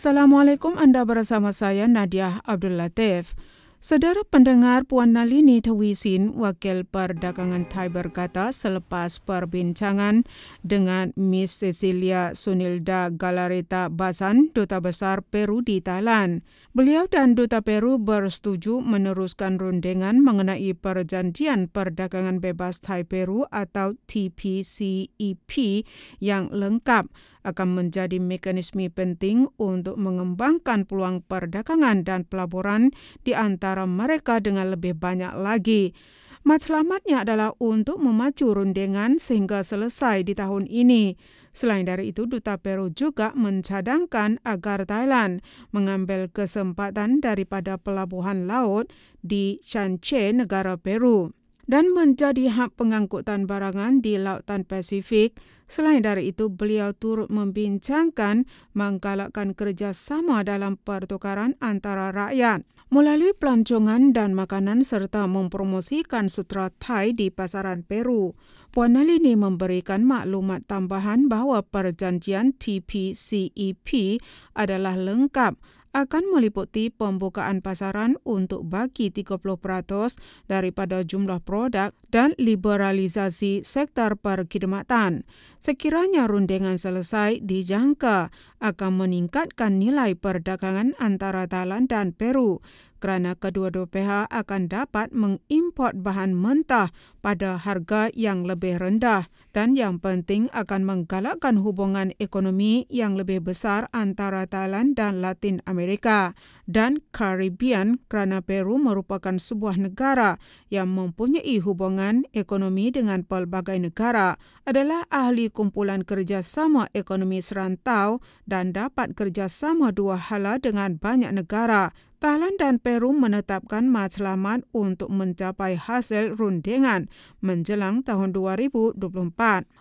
Assalamualaikum anda bersama saya Nadia Abdul Latif. Saudara pendengar Puan Nalini Tewisin, Wakil Perdagangan Thai berkata selepas perbincangan dengan Miss Cecilia Sunilda Galarita Basan, Duta Besar Peru di Thailand. Beliau dan Duta Peru bersetuju meneruskan rundingan mengenai Perjanjian Perdagangan Bebas Thai Peru atau TPCEP e yang lengkap. akan menjadi mekanisme penting untuk mengembangkan peluang perdagangan dan pelaburan di antara mereka dengan lebih banyak lagi. Matlamatnya adalah untuk memacu rundingan sehingga selesai di tahun ini. Selain dari itu, Duta Peru juga mencadangkan agar Thailand mengambil kesempatan daripada pelabuhan laut di Chanche, negara Peru. dan menjadi hak pengangkutan barangan di Lautan Pasifik. Selain dari itu, beliau turut membincangkan menggalakkan kerjasama dalam pertukaran antara rakyat. Melalui pelancongan dan makanan serta mempromosikan sutra Thai di pasaran Peru, Puan Nalini memberikan maklumat tambahan bahawa perjanjian TPCEP e adalah lengkap akan meliputi pembukaan pasaran untuk bagi 30% daripada jumlah produk dan liberalisasi sektor perkhidmatan. Sekiranya rundingan selesai, dijangka akan meningkatkan nilai perdagangan antara Thailand dan Peru kerana kedua-dua pihak akan dapat mengimport bahan mentah pada harga yang lebih rendah dan yang penting akan menggalakkan hubungan ekonomi yang lebih besar antara Thailand dan Latin Amerika dan Karibian kerana Peru merupakan sebuah negara yang mempunyai hubungan ekonomi dengan pelbagai negara adalah ahli kumpulan kerjasama ekonomi serantau dan dapat kerjasama dua hala dengan banyak negara. Thailand dan Peru menetapkan matlamat untuk mencapai hasil rundingan menjelang tahun 2024.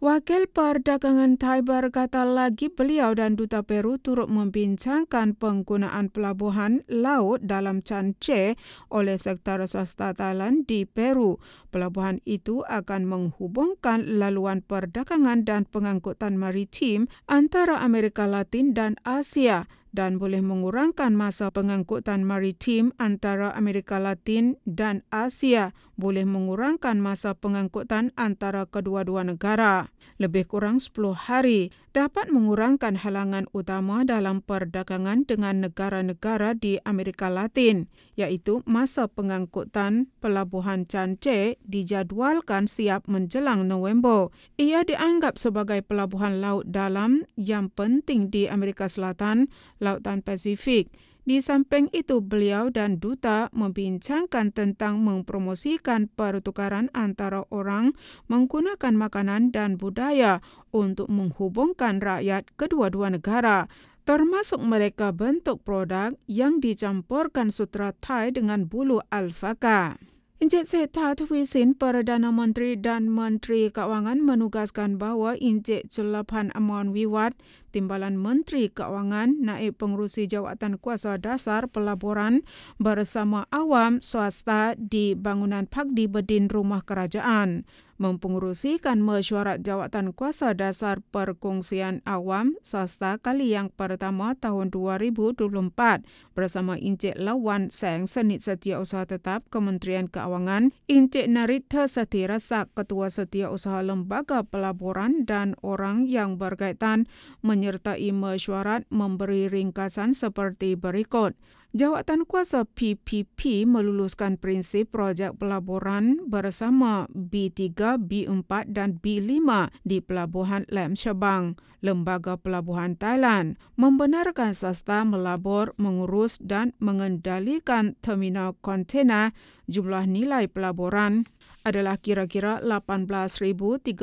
Wakil Perdagangan Thai berkata lagi beliau dan Duta Peru turut membincangkan penggunaan pelabuhan laut dalam Chanche oleh sektor swasta Thailand di Peru. Pelabuhan itu akan menghubungkan laluan perdagangan dan pengangkutan maritim antara Amerika Latin dan Asia dan boleh mengurangkan masa pengangkutan maritim antara Amerika Latin dan Asia boleh mengurangkan masa pengangkutan antara kedua-dua negara lebih kurang 10 hari dapat mengurangkan halangan utama dalam perdagangan dengan negara-negara di Amerika Latin, iaitu masa pengangkutan pelabuhan Canche dijadualkan siap menjelang November. Ia dianggap sebagai pelabuhan laut dalam yang penting di Amerika Selatan, Lautan Pasifik. Di samping itu, beliau dan duta membincangkan tentang mempromosikan pertukaran antara orang menggunakan makanan dan budaya untuk menghubungkan rakyat kedua-dua negara, termasuk mereka bentuk produk yang dicampurkan sutra Thai dengan bulu alfaka. Encik Seta Twisin, Perdana Menteri dan Menteri Kewangan menugaskan bahawa Encik Chulapan Amon Wiwat Timbalan Menteri Keuangan naik Pengurusi Jawatan Kuasa Dasar pelaporan bersama awam swasta di bangunan Pagdi Bedin Rumah Kerajaan mempengurusikan mesyuarat jawatan kuasa dasar perkongsian awam swasta kali yang pertama tahun 2024 bersama Encik Lawan Seng Senit Setiausaha Tetap Kementerian Keuangan, Encik Narita Seti Rasak Ketua Setiausaha Lembaga Pelaporan dan orang yang berkaitan men- menyertai mesyuarat memberi ringkasan seperti berikut. Jawatan kuasa PPP meluluskan prinsip projek pelaburan bersama B3, B4 dan B5 di Pelabuhan Lem Shabang, Lembaga Pelabuhan Thailand, membenarkan sasta melabur, mengurus dan mengendalikan terminal kontena jumlah nilai pelaburan adalah kira-kira 18,382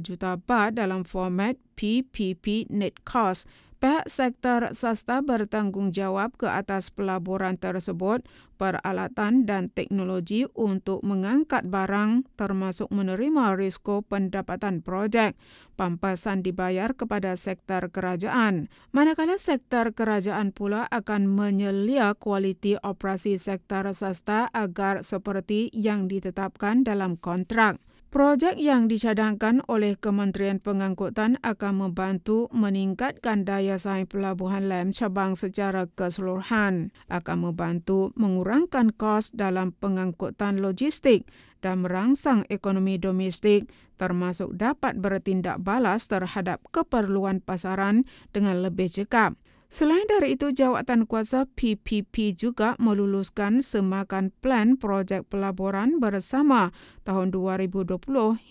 juta baht dalam format PPP net cost. Pihak sektor swasta bertanggungjawab ke atas pelaburan tersebut, peralatan dan teknologi untuk mengangkat barang termasuk menerima risiko pendapatan projek. Pampasan dibayar kepada sektor kerajaan. Manakala sektor kerajaan pula akan menyelia kualiti operasi sektor swasta agar seperti yang ditetapkan dalam kontrak. Projek yang dicadangkan oleh Kementerian Pengangkutan akan membantu meningkatkan daya saing pelabuhan lem cabang secara keseluruhan, akan membantu mengurangkan kos dalam pengangkutan logistik dan merangsang ekonomi domestik termasuk dapat bertindak balas terhadap keperluan pasaran dengan lebih cekap. Selain dari itu, jawatan kuasa PPP juga meluluskan semakan plan projek pelaburan bersama tahun 2020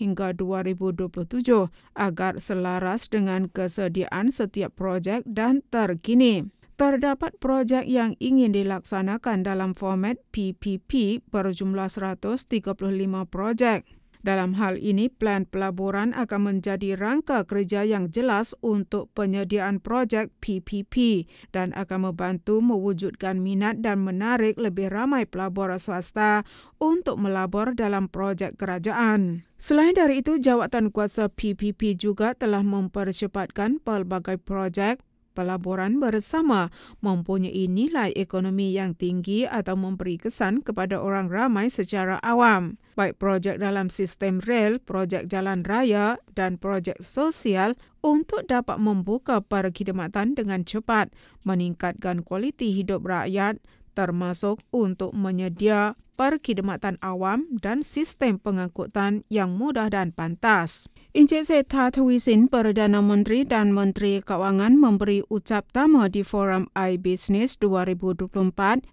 hingga 2027 agar selaras dengan kesediaan setiap projek dan terkini. Terdapat projek yang ingin dilaksanakan dalam format PPP berjumlah 135 projek. Dalam hal ini, plan pelaburan akan menjadi rangka kerja yang jelas untuk penyediaan projek PPP dan akan membantu mewujudkan minat dan menarik lebih ramai pelabur swasta untuk melabur dalam projek kerajaan. Selain dari itu, jawatan kuasa PPP juga telah mempercepatkan pelbagai projek pelaburan bersama mempunyai nilai ekonomi yang tinggi atau memberi kesan kepada orang ramai secara awam baik projek dalam sistem rel, projek jalan raya dan projek sosial untuk dapat membuka perkhidmatan dengan cepat, meningkatkan kualiti hidup rakyat termasuk untuk menyedia perkhidmatan awam dan sistem pengangkutan yang mudah dan pantas. Encik Zeta Tawisin, Perdana Menteri dan Menteri Kewangan memberi ucap tama di Forum iBusiness 2024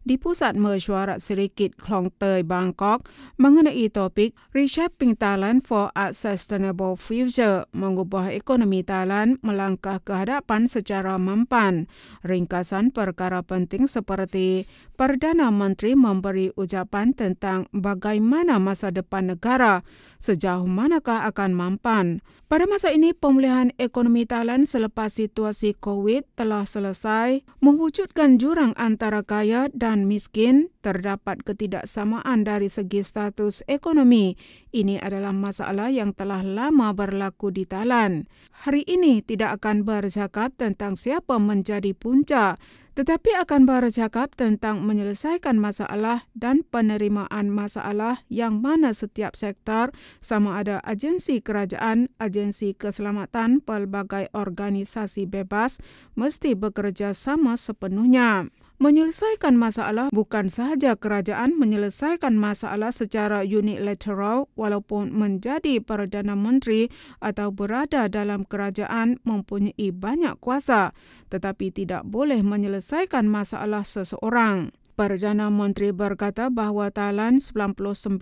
di Pusat Mesyuarat Serikit Klong Tei, Bangkok mengenai topik Reshaping Thailand for a Sustainable Future mengubah ekonomi Thailand melangkah ke hadapan secara mampan. Ringkasan perkara penting seperti Perdana Menteri memberi ucapan tentang bagaimana masa depan negara sejauh manakah akan mampan. Pada masa ini, pemulihan ekonomi Thailand selepas situasi COVID telah selesai, mewujudkan jurang antara kaya dan miskin, terdapat ketidaksamaan dari segi status ekonomi. Ini adalah masalah yang telah lama berlaku di Thailand. Hari ini tidak akan bercakap tentang siapa menjadi puncak, tetapi akan bercakap tentang menyelesaikan masalah dan penerimaan masalah yang mana setiap sektor sama ada agensi kerajaan, agensi keselamatan, pelbagai organisasi bebas mesti bekerja sama sepenuhnya menyelesaikan masalah bukan sahaja kerajaan menyelesaikan masalah secara unilateral walaupun menjadi perdana menteri atau berada dalam kerajaan mempunyai banyak kuasa tetapi tidak boleh menyelesaikan masalah seseorang Perdana Menteri berkata bahawa talan 99%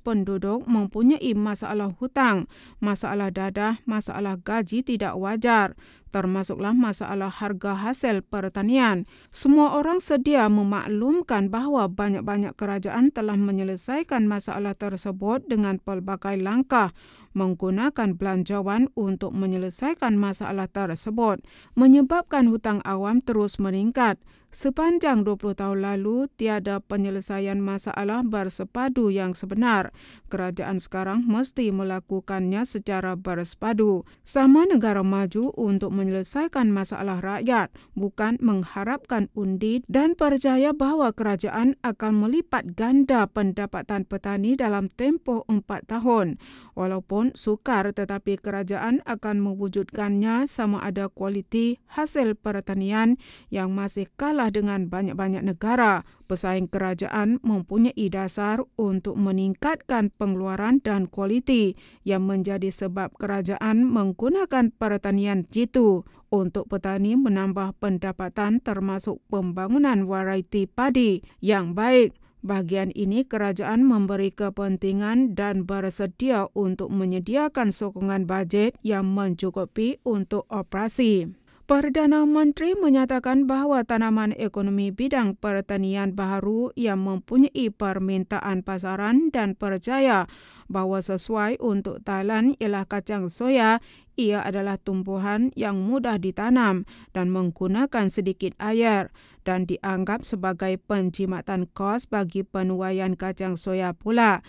penduduk mempunyai masalah hutang, masalah dadah, masalah gaji tidak wajar, termasuklah masalah harga hasil pertanian. Semua orang sedia memaklumkan bahawa banyak-banyak kerajaan telah menyelesaikan masalah tersebut dengan pelbagai langkah menggunakan belanjawan untuk menyelesaikan masalah tersebut menyebabkan hutang awam terus meningkat sepanjang 20 tahun lalu tiada penyelesaian masalah bersepadu yang sebenar. Kerajaan sekarang mesti melakukannya secara bersepadu. Sama negara maju untuk menyelesaikan masalah rakyat, bukan mengharapkan undi dan percaya bahawa kerajaan akan melipat ganda pendapatan petani dalam tempoh 4 tahun. Walaupun sukar tetapi kerajaan akan mewujudkannya sama ada kualiti hasil pertanian yang masih kalah kalah dengan banyak-banyak negara. Pesaing kerajaan mempunyai dasar untuk meningkatkan pengeluaran dan kualiti yang menjadi sebab kerajaan menggunakan pertanian jitu untuk petani menambah pendapatan termasuk pembangunan variety padi yang baik. Bagian ini kerajaan memberi kepentingan dan bersedia untuk menyediakan sokongan bajet yang mencukupi untuk operasi. Perdana Menteri menyatakan bahawa tanaman ekonomi bidang pertanian baru yang mempunyai permintaan pasaran dan percaya bahawa sesuai untuk Thailand ialah kacang soya, ia adalah tumbuhan yang mudah ditanam dan menggunakan sedikit air dan dianggap sebagai penjimatan kos bagi penuaian kacang soya pula.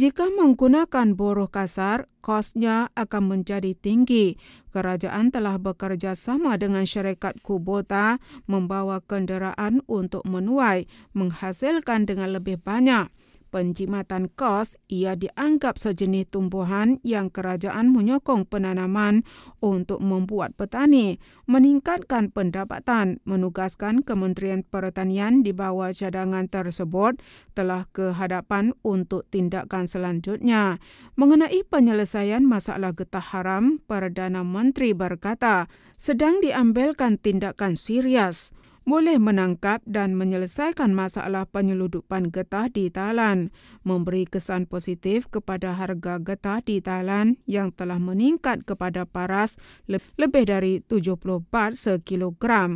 Jika menggunakan buruh kasar, kosnya akan menjadi tinggi. Kerajaan telah bekerja sama dengan syarikat Kubota membawa kenderaan untuk menuai, menghasilkan dengan lebih banyak. Penjimatan kos ia dianggap sejenis tumbuhan yang kerajaan menyokong penanaman untuk membuat petani meningkatkan pendapatan menugaskan Kementerian Pertanian di bawah cadangan tersebut telah kehadapan untuk tindakan selanjutnya. Mengenai penyelesaian masalah getah haram, Perdana Menteri berkata, sedang diambilkan tindakan serius boleh menangkap dan menyelesaikan masalah penyeludupan getah di talan, memberi kesan positif kepada harga getah di talan yang telah meningkat kepada paras lebih dari 70 bar sekilogram. kilogram.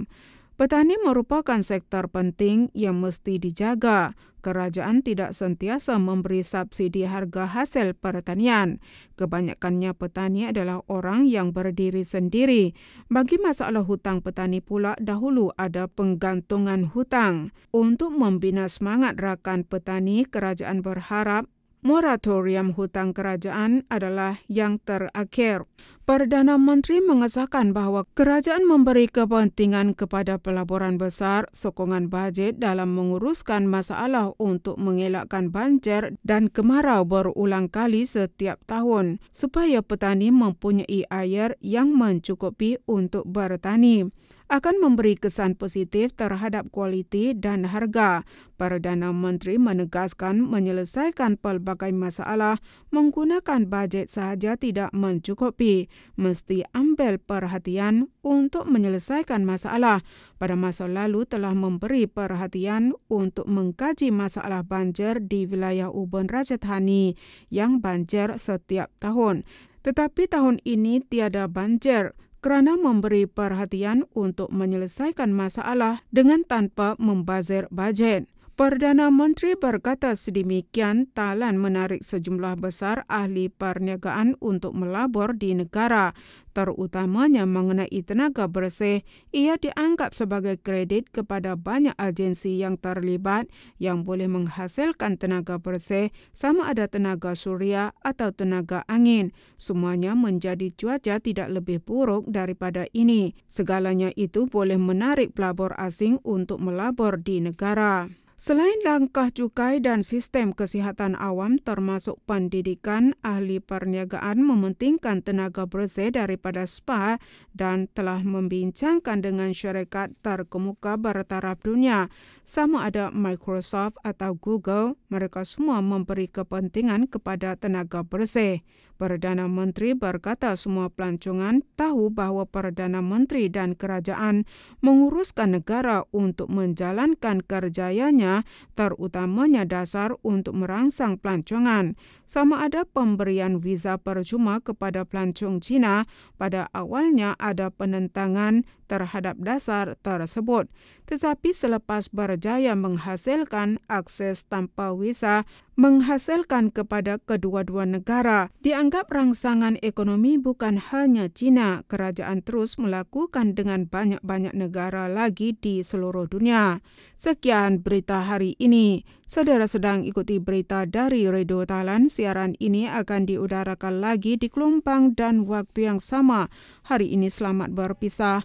Petani merupakan sektor penting yang mesti dijaga. Kerajaan tidak sentiasa memberi subsidi harga hasil pertanian. Kebanyakannya petani adalah orang yang berdiri sendiri. Bagi masalah hutang petani pula dahulu ada penggantungan hutang. Untuk membina semangat rakan petani, kerajaan berharap moratorium hutang kerajaan adalah yang terakhir. Perdana Menteri mengesahkan bahawa kerajaan memberi kepentingan kepada pelaburan besar sokongan bajet dalam menguruskan masalah untuk mengelakkan banjir dan kemarau berulang kali setiap tahun supaya petani mempunyai air yang mencukupi untuk bertani akan memberi kesan positif terhadap kualiti dan harga. Perdana Menteri menegaskan menyelesaikan pelbagai masalah menggunakan bajet sahaja tidak mencukupi. Mesti ambil perhatian untuk menyelesaikan masalah. Pada masa lalu telah memberi perhatian untuk mengkaji masalah banjir di wilayah Ubon Rajathani yang banjir setiap tahun. Tetapi tahun ini tiada banjir kerana memberi perhatian untuk menyelesaikan masalah dengan tanpa membazir bajet. Perdana Menteri berkata sedemikian talan menarik sejumlah besar ahli perniagaan untuk melabur di negara, terutamanya mengenai tenaga bersih. Ia dianggap sebagai kredit kepada banyak agensi yang terlibat yang boleh menghasilkan tenaga bersih, sama ada tenaga surya atau tenaga angin. Semuanya menjadi cuaca tidak lebih buruk daripada ini. Segalanya itu boleh menarik pelabur asing untuk melabur di negara. Selain langkah cukai dan sistem kesihatan awam termasuk pendidikan, ahli perniagaan mementingkan tenaga bersih daripada spa dan telah membincangkan dengan syarikat terkemuka bertaraf dunia. Sama ada Microsoft atau Google, mereka semua memberi kepentingan kepada tenaga bersih. Perdana Menteri berkata semua pelancongan tahu bahawa Perdana Menteri dan kerajaan menguruskan negara untuk menjalankan kerjayanya terutamanya dasar untuk merangsang pelancongan. Sama ada pemberian visa percuma kepada pelancong Cina, pada awalnya ada penentangan terhadap dasar tersebut. Tetapi selepas berjaya menghasilkan akses tanpa visa, menghasilkan kepada kedua-dua negara. Dianggap rangsangan ekonomi bukan hanya China, kerajaan terus melakukan dengan banyak-banyak negara lagi di seluruh dunia. Sekian berita hari ini. Saudara sedang ikuti berita dari Radio Talan, siaran ini akan diudarakan lagi di Kelumpang dan waktu yang sama. Hari ini selamat berpisah.